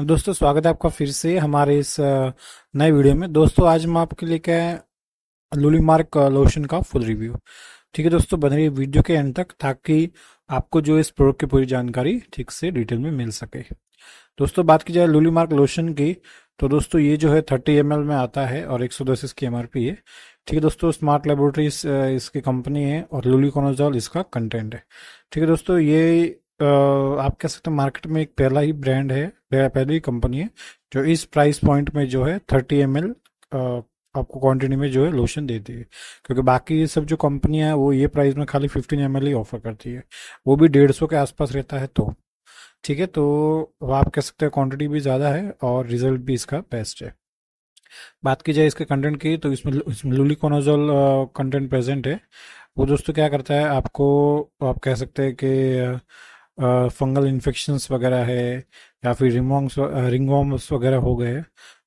दोस्तों स्वागत है आपका फिर से हमारे इस नए वीडियो में दोस्तों आज हम आपके लिए क्या है लूली मार्क लोशन का फुल रिव्यू ठीक है दोस्तों बने रहिए वीडियो के एंड तक ताकि आपको जो इस प्रोडक्ट की पूरी जानकारी ठीक से डिटेल में मिल सके दोस्तों बात की जाए लूली मार्क लोशन की तो दोस्तों ये जो है थर्टी एम में आता है और एक सौ दस इसकी एम है ठीक है दोस्तों स्मार्ट लेबोरेटरीज इसकी कंपनी है और लूली कॉनोजॉल इसका कंटेंट है ठीक है दोस्तों ये आप कह सकते हैं मार्केट में एक पहला ही ब्रांड है पहली ही कंपनी है जो इस प्राइस पॉइंट में जो है थर्टी एम आपको क्वांटिटी में जो है लोशन देती है क्योंकि बाकी ये सब जो कंपनियां हैं वो ये प्राइस में खाली फिफ्टीन एम ही ऑफर करती है वो भी डेढ़ सौ के आसपास रहता है तो ठीक है तो आप कह सकते हैं क्वांटिटी भी ज़्यादा है और रिजल्ट भी इसका बेस्ट है बात की जाए इसके कंटेंट की तो इसमें इसमें कंटेंट प्रेजेंट है वो दोस्तों क्या करता है आपको आप कह सकते हैं कि फंगल इन्फेक्शंस वगैरह है या फिर रिमोंग्स रिंगोम्स वगैरह हो गए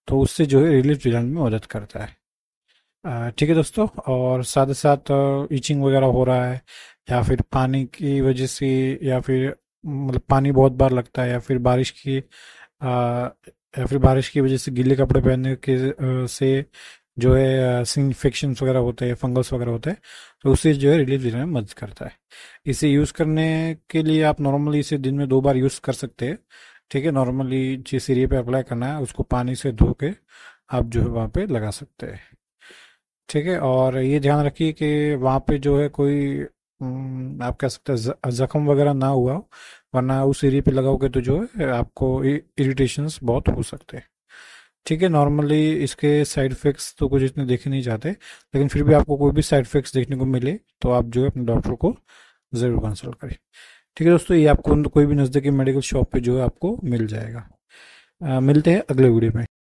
तो उससे जो है रिलीफ दिलाने में मदद करता है ठीक है दोस्तों और साथ साथ ईचिंग वगैरह हो रहा है या फिर पानी की वजह से या फिर मतलब पानी बहुत बार लगता है या फिर बारिश की आ, या फिर बारिश की वजह से गीले कपड़े पहनने के से जो है इन्फेक्शन वगैरह होते हैं फंगस वगैरह होते हैं तो उससे जो है रिलीफ देने में मदद करता है इसे यूज़ करने के लिए आप नॉर्मली इसे दिन में दो बार यूज़ कर सकते हैं ठीक है नॉर्मली जिस एरिया पे अप्लाई करना है उसको पानी से धो के आप जो है वहाँ पे लगा सकते हैं ठीक है और ये ध्यान रखिए कि वहाँ पे जो है कोई आप कह सकते हैं जख्म वगैरह ना हुआ वरना उस एरिया पे लगाओगे तो जो है आपको इरिटेशंस बहुत हो सकते हैं ठीक है नॉर्मली इसके साइड इफेक्ट्स तो कुछ इतने देखे नहीं जाते लेकिन फिर भी आपको कोई भी साइड इफेक्ट्स देखने को मिले तो आप जो है अपने डॉक्टर को ज़रूर कंसल्ट करें ठीक है दोस्तों ये आपको कोई भी नज़दीकी मेडिकल शॉप पे जो है आपको मिल जाएगा आ, मिलते हैं अगले वीडियो में